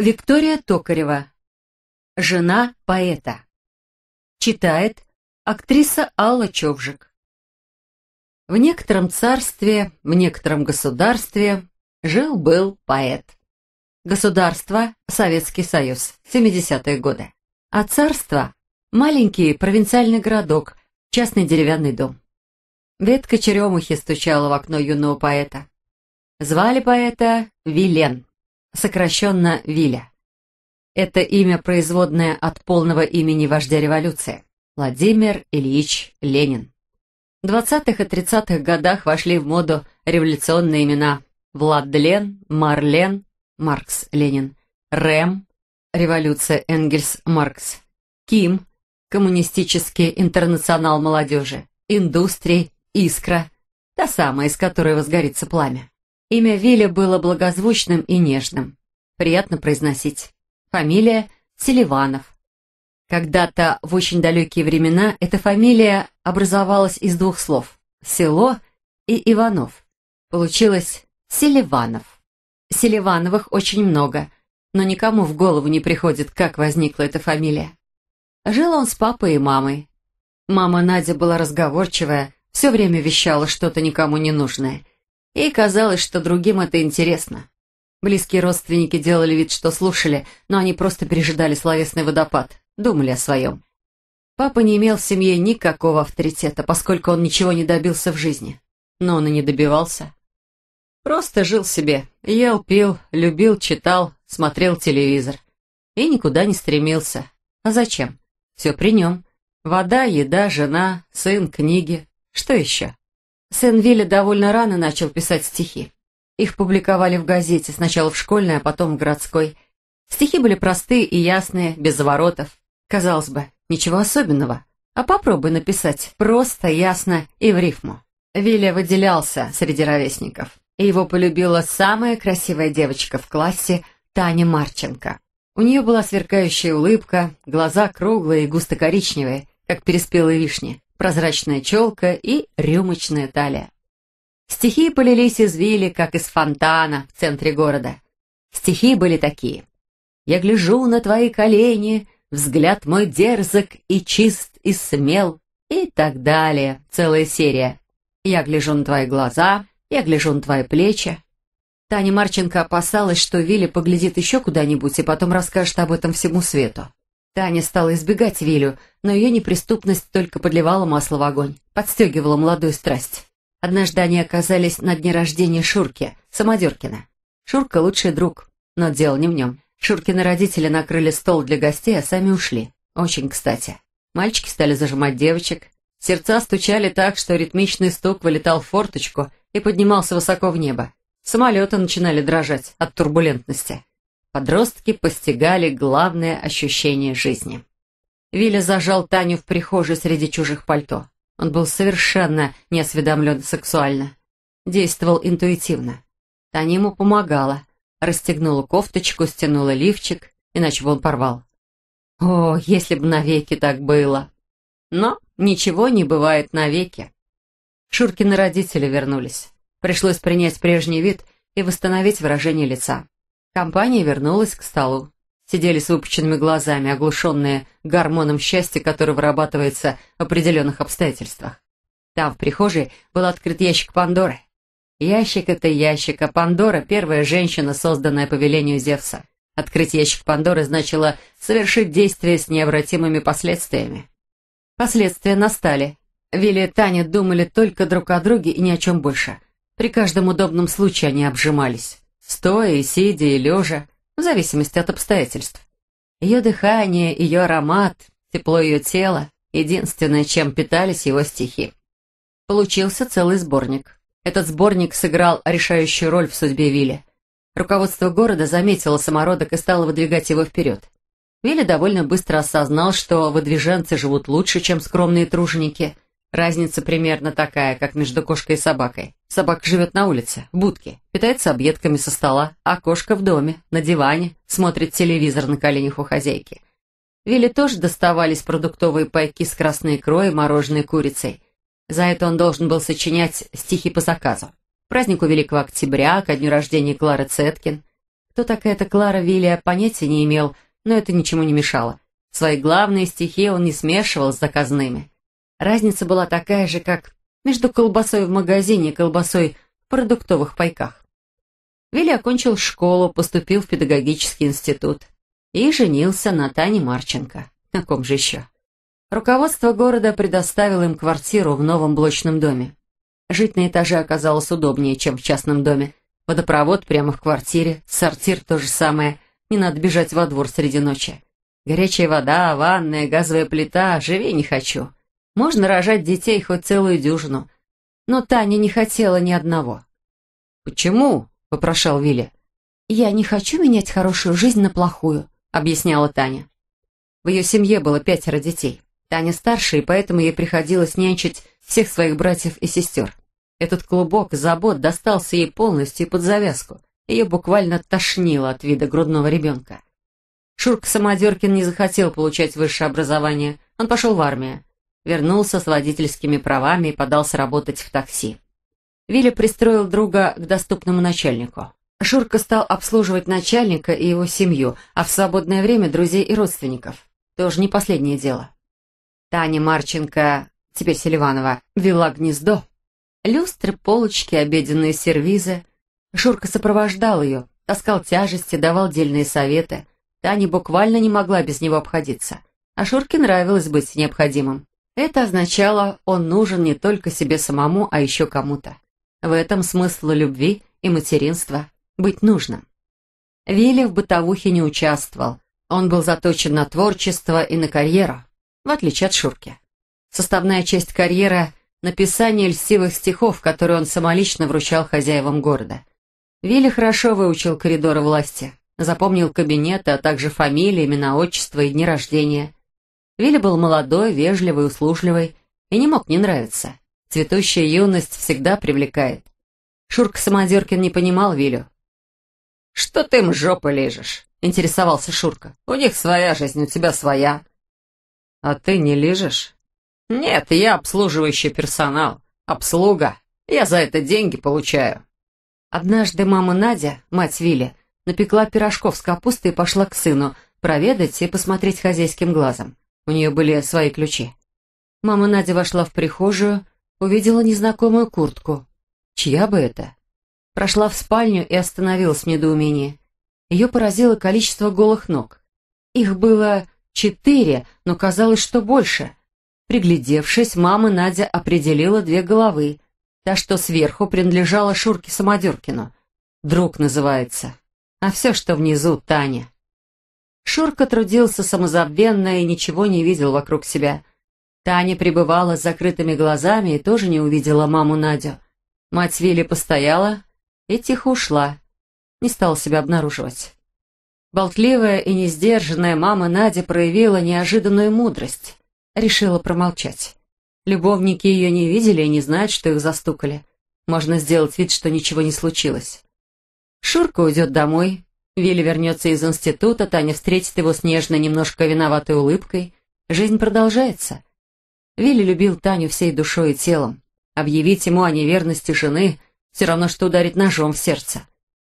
Виктория Токарева. Жена поэта. Читает актриса Алла Човжик. В некотором царстве, в некотором государстве жил-был поэт. Государство – Советский Союз, 70-е годы. А царство – маленький провинциальный городок, частный деревянный дом. Ветка черемухи стучала в окно юного поэта. Звали поэта Вилен сокращенно Виля. Это имя производное от полного имени вождя революции – Владимир Ильич Ленин. В 20-х и 30-х годах вошли в моду революционные имена Владлен, Марлен, Маркс, Ленин, Рэм, революция Энгельс, Маркс, Ким, коммунистический интернационал молодежи, индустрии, искра, та самая, из которой возгорится пламя. Имя Вилли было благозвучным и нежным. Приятно произносить. Фамилия Селиванов. Когда-то в очень далекие времена эта фамилия образовалась из двух слов «село» и «Иванов». Получилось «Селиванов». Селивановых очень много, но никому в голову не приходит, как возникла эта фамилия. Жил он с папой и мамой. Мама Надя была разговорчивая, все время вещала что-то никому не нужное Ей казалось, что другим это интересно. Близкие родственники делали вид, что слушали, но они просто пережидали словесный водопад, думали о своем. Папа не имел в семье никакого авторитета, поскольку он ничего не добился в жизни. Но он и не добивался. Просто жил себе, ел, пил, любил, читал, смотрел телевизор. И никуда не стремился. А зачем? Все при нем. Вода, еда, жена, сын, книги. Что еще? Сен-Вилли довольно рано начал писать стихи. Их публиковали в газете, сначала в школьной, а потом в городской. Стихи были простые и ясные, без заворотов. Казалось бы, ничего особенного. А попробуй написать просто, ясно и в рифму. Вилли выделялся среди ровесников. И его полюбила самая красивая девочка в классе Таня Марченко. У нее была сверкающая улыбка, глаза круглые и густо-коричневые, как переспелые вишни прозрачная челка и рюмочная талия. Стихи полились из вилли, как из фонтана в центре города. Стихи были такие. «Я гляжу на твои колени, взгляд мой дерзок и чист и смел» и так далее, целая серия. «Я гляжу на твои глаза», «Я гляжу на твои плечи». Таня Марченко опасалась, что Вилли поглядит еще куда-нибудь и потом расскажет об этом всему свету. Таня стала избегать Вилю, но ее неприступность только подливала масло в огонь, подстегивала молодую страсть. Однажды они оказались на дне рождения Шурки, Самодеркина. Шурка — лучший друг, но дело не в нем. Шуркины родители накрыли стол для гостей, а сами ушли. Очень кстати. Мальчики стали зажимать девочек. Сердца стучали так, что ритмичный стук вылетал в форточку и поднимался высоко в небо. Самолеты начинали дрожать от турбулентности подростки постигали главное ощущение жизни. Виля зажал Таню в прихожей среди чужих пальто. Он был совершенно не осведомлен сексуально. Действовал интуитивно. Таня ему помогала. Расстегнула кофточку, стянула лифчик, иначе бы он порвал. О, если бы навеки так было! Но ничего не бывает навеки. Шуркины родители вернулись. Пришлось принять прежний вид и восстановить выражение лица. Компания вернулась к столу. Сидели с выпученными глазами, оглушенные гормоном счастья, который вырабатывается в определенных обстоятельствах. Там, в прихожей, был открыт ящик Пандоры. Ящик — это ящик, а Пандора — первая женщина, созданная по велению Зевса. Открыть ящик Пандоры значило совершить действие с необратимыми последствиями. Последствия настали. Вилли и Таня думали только друг о друге и ни о чем больше. При каждом удобном случае они обжимались стоя и сидя и лежа, в зависимости от обстоятельств. Ее дыхание, ее аромат, тепло ее тела — единственное, чем питались его стихи. Получился целый сборник. Этот сборник сыграл решающую роль в судьбе Вилли. Руководство города заметило самородок и стало выдвигать его вперед. Вилли довольно быстро осознал, что выдвиженцы живут лучше, чем скромные труженики — Разница примерно такая, как между кошкой и собакой. Собака живет на улице, в будке, питается объедками со стола, а кошка в доме, на диване, смотрит телевизор на коленях у хозяйки. Вилли тоже доставались продуктовые пайки с красной икрой и мороженой курицей. За это он должен был сочинять стихи по заказу. празднику Великого Октября, ко дню рождения Клары Цеткин. Кто такая эта Клара Вилли, понятия не имел, но это ничему не мешало. Свои главные стихи он не смешивал с заказными – Разница была такая же, как между колбасой в магазине и колбасой в продуктовых пайках. Вилли окончил школу, поступил в педагогический институт и женился на Тане Марченко. На ком же еще? Руководство города предоставило им квартиру в новом блочном доме. Жить на этаже оказалось удобнее, чем в частном доме. Водопровод прямо в квартире, сортир то же самое, не надо бежать во двор среди ночи. Горячая вода, ванная, газовая плита, живи не хочу. Можно рожать детей хоть целую дюжину. Но Таня не хотела ни одного. «Почему?» – попрошал Вилли. «Я не хочу менять хорошую жизнь на плохую», – объясняла Таня. В ее семье было пятеро детей. Таня старше, и поэтому ей приходилось нянчить всех своих братьев и сестер. Этот клубок забот достался ей полностью под завязку. Ее буквально тошнило от вида грудного ребенка. Шурка Самодеркин не захотел получать высшее образование. Он пошел в армию вернулся с водительскими правами и подался работать в такси. Вилли пристроил друга к доступному начальнику. Шурка стал обслуживать начальника и его семью, а в свободное время друзей и родственников. Тоже не последнее дело. Таня Марченко, теперь Селиванова, вела гнездо. Люстры, полочки, обеденные сервизы. Шурка сопровождал ее, таскал тяжести, давал дельные советы. Таня буквально не могла без него обходиться. А Шурке нравилось быть необходимым. Это означало, он нужен не только себе самому, а еще кому-то. В этом смысл любви и материнства – быть нужным. Вилли в бытовухе не участвовал. Он был заточен на творчество и на карьеру, в отличие от Шурки. Составная часть карьеры – написание льстивых стихов, которые он самолично вручал хозяевам города. Вилли хорошо выучил коридоры власти, запомнил кабинеты, а также фамилии, имена, отчества и дни рождения. Вилли был молодой, вежливый, услужливый и не мог не нравиться. Цветущая юность всегда привлекает. Шурка Самодеркин не понимал Вилю. «Что ты им жопы лежишь? интересовался Шурка. «У них своя жизнь, у тебя своя». «А ты не лежишь? «Нет, я обслуживающий персонал. Обслуга. Я за это деньги получаю». Однажды мама Надя, мать Вилли, напекла пирожков с капустой и пошла к сыну проведать и посмотреть хозяйским глазом. У нее были свои ключи. Мама Надя вошла в прихожую, увидела незнакомую куртку. Чья бы это? Прошла в спальню и остановилась в недоумении. Ее поразило количество голых ног. Их было четыре, но казалось, что больше. Приглядевшись, мама Надя определила две головы. Та, что сверху, принадлежала Шурке Самодеркину. Друг называется. А все, что внизу, Таня. Шурка трудился самозабвенно и ничего не видел вокруг себя. Таня пребывала с закрытыми глазами и тоже не увидела маму Надю. Мать Вилли постояла и тихо ушла. Не стала себя обнаруживать. Болтливая и несдержанная мама Надя проявила неожиданную мудрость. Решила промолчать. Любовники ее не видели и не знают, что их застукали. Можно сделать вид, что ничего не случилось. Шурка уйдет домой, Вилли вернется из института, Таня встретит его с нежной, немножко виноватой улыбкой. Жизнь продолжается. Вилли любил Таню всей душой и телом. Объявить ему о неверности жены все равно, что ударить ножом в сердце.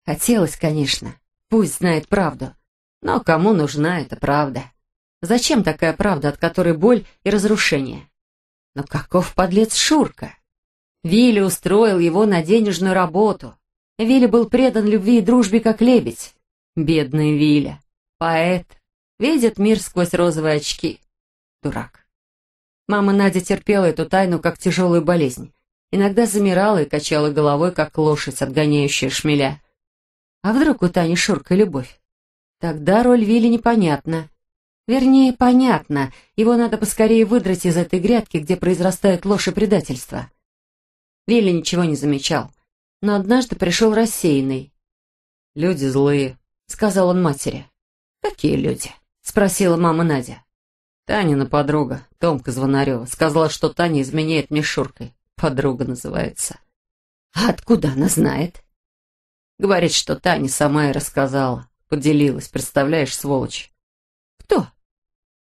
Хотелось, конечно. Пусть знает правду. Но кому нужна эта правда? Зачем такая правда, от которой боль и разрушение? Но каков подлец Шурка? Вилли устроил его на денежную работу. Вилли был предан любви и дружбе, как лебедь. Бедный Виля, поэт, видит мир сквозь розовые очки. Дурак. Мама Надя терпела эту тайну как тяжелую болезнь. Иногда замирала и качала головой, как лошадь, отгоняющая шмеля. А вдруг у Тани Шурка любовь? Тогда роль Вилли непонятна. Вернее, понятно. Его надо поскорее выдрать из этой грядки, где произрастают ложь и предательство. Вилли ничего не замечал. Но однажды пришел рассеянный. «Люди злые», сказал он матери. «Какие люди?» — спросила мама Надя. Танина подруга, Томка Звонарева, сказала, что Таня изменяет мне Шуркой. Подруга называется. «А откуда она знает?» Говорит, что Таня сама и рассказала. Поделилась, представляешь, сволочь. «Кто?»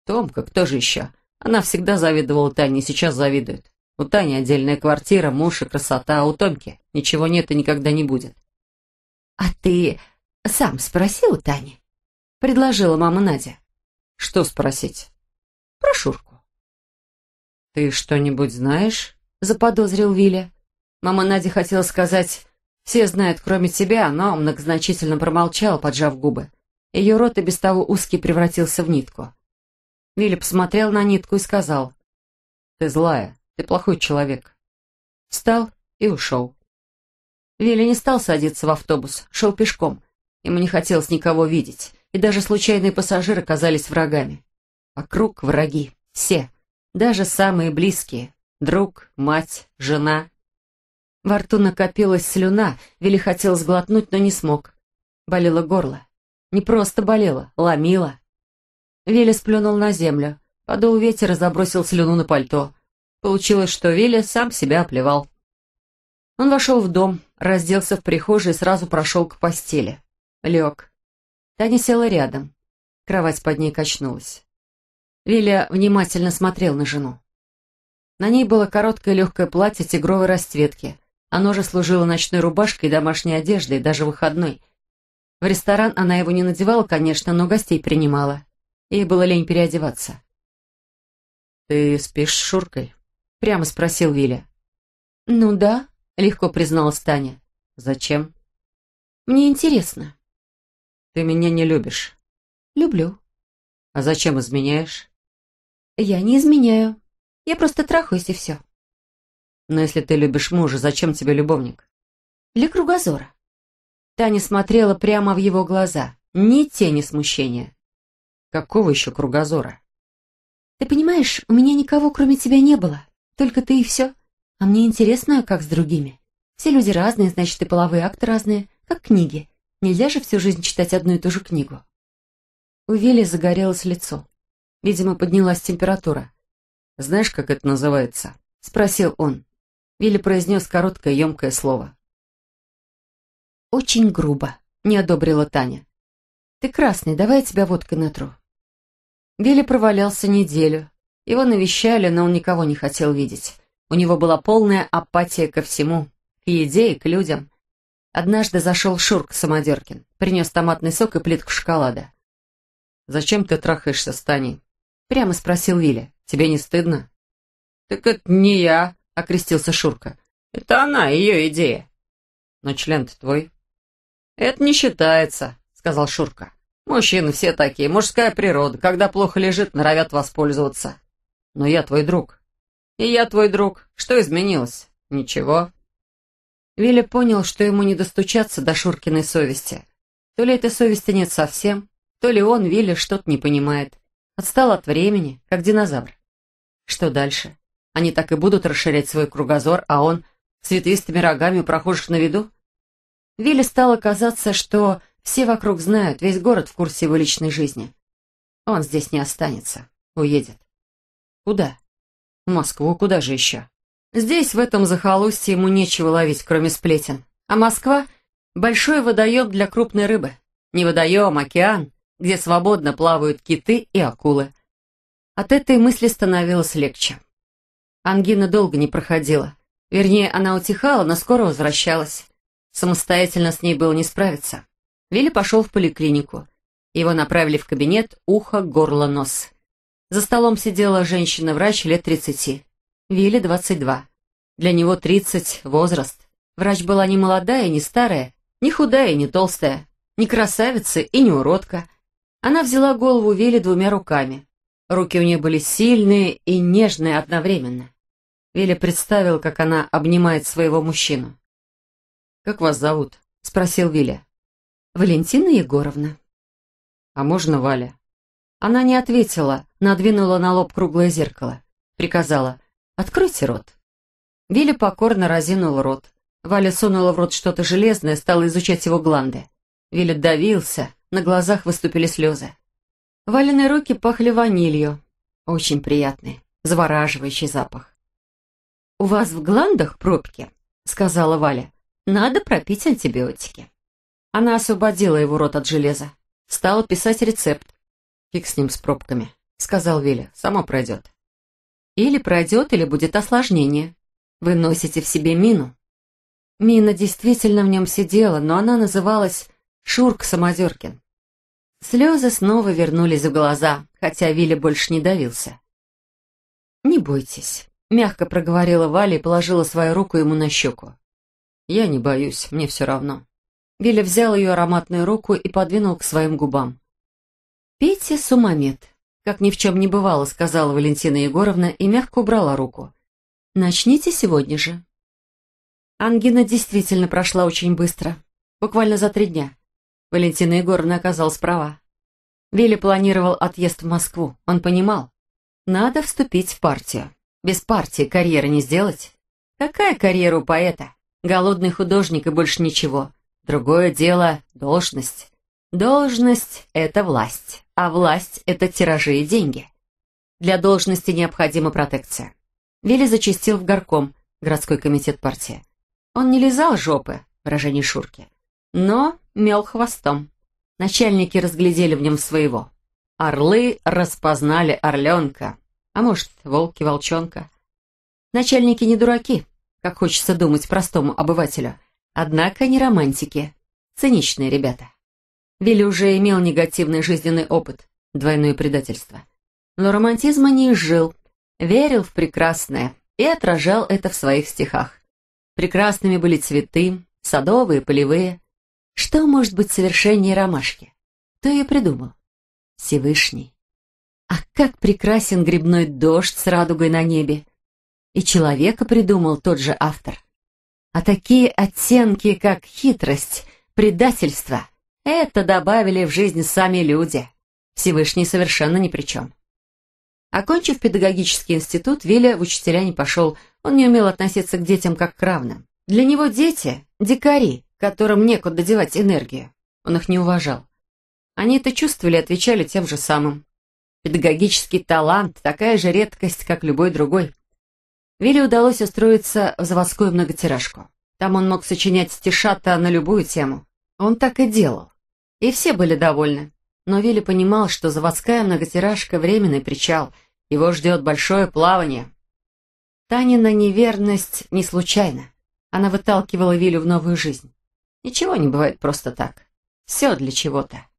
«Томка, кто же еще?» Она всегда завидовала Тане и сейчас завидует. У Тани отдельная квартира, муж и красота, а у Томки ничего нет и никогда не будет. «А ты сам спроси у Тани, предложила мама Надя. Что спросить? Про Шурку. Ты что-нибудь знаешь? заподозрил Виля. Мама Надя хотела сказать, все знают, кроме тебя, но многозначительно промолчал, поджав губы. Ее рот и без того узкий превратился в нитку. Виля посмотрел на нитку и сказал, «Ты злая, ты плохой человек». Встал и ушел. Виля не стал садиться в автобус, шел пешком, Ему не хотелось никого видеть, и даже случайные пассажиры казались врагами. Вокруг враги, все, даже самые близкие, друг, мать, жена. Во рту накопилась слюна, Вилли хотел сглотнуть, но не смог. Болело горло. Не просто болело, ломило. Вилли сплюнул на землю, подул ветер и забросил слюну на пальто. Получилось, что Вилли сам себя оплевал. Он вошел в дом, разделся в прихожей и сразу прошел к постели. Лег. Таня села рядом. Кровать под ней качнулась. Виля внимательно смотрел на жену. На ней было короткое легкое платье тигровой расцветки. Оно же служило ночной рубашкой и домашней одеждой, даже выходной. В ресторан она его не надевала, конечно, но гостей принимала. Ей было лень переодеваться. «Ты спишь с Шуркой?» — прямо спросил Виля. «Ну да», — легко призналась Таня. «Зачем?» «Мне интересно». Ты меня не любишь. Люблю. А зачем изменяешь? Я не изменяю. Я просто трахаюсь и все. Но если ты любишь мужа, зачем тебе любовник? Для кругозора. Таня смотрела прямо в его глаза. Ни тени смущения. Какого еще кругозора? Ты понимаешь, у меня никого, кроме тебя, не было. Только ты и все. А мне интересно, как с другими. Все люди разные, значит, и половые акты разные, как книги. Нельзя же всю жизнь читать одну и ту же книгу. У Вилли загорелось лицо. Видимо, поднялась температура. «Знаешь, как это называется?» — спросил он. Вилли произнес короткое, емкое слово. «Очень грубо», — не одобрила Таня. «Ты красный, давай я тебя водкой натру». Вилли провалялся неделю. Его навещали, но он никого не хотел видеть. У него была полная апатия ко всему, к еде и к людям. Однажды зашел Шурк Самодеркин, принес томатный сок и плитку шоколада. «Зачем ты трахаешься с Таней?» Прямо спросил Виля. «Тебе не стыдно?» «Так это не я», — окрестился Шурка. «Это она, ее идея». «Но член-то твой». «Это не считается», — сказал Шурка. «Мужчины все такие, мужская природа. Когда плохо лежит, норовят воспользоваться». «Но я твой друг». «И я твой друг. Что изменилось?» «Ничего». Вилли понял, что ему не достучаться до Шуркиной совести. То ли этой совести нет совсем, то ли он, Вилли, что-то не понимает. Отстал от времени, как динозавр. Что дальше? Они так и будут расширять свой кругозор, а он с цветистыми рогами у прохожих на виду? Вилли стало казаться, что все вокруг знают, весь город в курсе его личной жизни. Он здесь не останется, уедет. Куда? В Москву, куда же еще? Здесь, в этом захолустье, ему нечего ловить, кроме сплетен. А Москва — большой водоем для крупной рыбы. Не водоем, а океан, где свободно плавают киты и акулы. От этой мысли становилось легче. Ангина долго не проходила. Вернее, она утихала, но скоро возвращалась. Самостоятельно с ней было не справиться. Вилли пошел в поликлинику. Его направили в кабинет ухо, горло, нос. За столом сидела женщина-врач лет тридцати. Вилли 22. Для него 30 – возраст. Врач была не молодая, не старая, не худая, не толстая, не красавица и не уродка. Она взяла голову Вилли двумя руками. Руки у нее были сильные и нежные одновременно. Вилли представил, как она обнимает своего мужчину. «Как вас зовут?» – спросил Вилли. «Валентина Егоровна». «А можно Валя?» Она не ответила, надвинула на лоб круглое зеркало. Приказала. Откройте рот». Вилли покорно разинул рот. Валя сунула в рот что-то железное, стала изучать его гланды. Вилли давился, на глазах выступили слезы. Валины руки пахли ванилью. Очень приятный, завораживающий запах. «У вас в гландах пробки», — сказала Валя. «Надо пропить антибиотики». Она освободила его рот от железа. Стала писать рецепт. «Фиг с ним с пробками», — сказал Вилли. Сама пройдет». Или пройдет, или будет осложнение. Вы носите в себе мину. Мина действительно в нем сидела, но она называлась Шурк Самозеркин. Слезы снова вернулись в глаза, хотя Вилли больше не давился. «Не бойтесь», — мягко проговорила Валя и положила свою руку ему на щеку. «Я не боюсь, мне все равно». Вилли взял ее ароматную руку и подвинул к своим губам. «Пейте сумамед. Как ни в чем не бывало, сказала Валентина Егоровна и мягко убрала руку. «Начните сегодня же». Ангина действительно прошла очень быстро. Буквально за три дня. Валентина Егоровна оказалась права. Вилли планировал отъезд в Москву. Он понимал, надо вступить в партию. Без партии карьеры не сделать. Какая карьера у поэта? Голодный художник и больше ничего. Другое дело – должность. Должность – это власть, а власть – это тиражи и деньги. Для должности необходима протекция. Вилли зачастил в горком, городской комитет партии. Он не лизал жопы, выражение Шурки, но мел хвостом. Начальники разглядели в нем своего. Орлы распознали орленка, а может, волки-волчонка. Начальники не дураки, как хочется думать простому обывателю. Однако не романтики, циничные ребята. Вилли уже имел негативный жизненный опыт, двойное предательство. Но романтизма не изжил, верил в прекрасное и отражал это в своих стихах. Прекрасными были цветы, садовые, полевые. Что может быть совершеннее ромашки? Кто ее придумал? Всевышний. А как прекрасен грибной дождь с радугой на небе! И человека придумал тот же автор. А такие оттенки, как хитрость, предательство — это добавили в жизнь сами люди. Всевышний совершенно ни при чем. Окончив педагогический институт, Виля в учителя не пошел. Он не умел относиться к детям как к равным. Для него дети – дикари, которым некуда девать энергию. Он их не уважал. Они это чувствовали и отвечали тем же самым. Педагогический талант – такая же редкость, как любой другой. Виле удалось устроиться в заводскую многотиражку. Там он мог сочинять стишата на любую тему. Он так и делал. И все были довольны. Но Вилли понимал, что заводская многотиражка — временный причал. Его ждет большое плавание. Танина неверность не случайна. Она выталкивала Вилю в новую жизнь. Ничего не бывает просто так. Все для чего-то.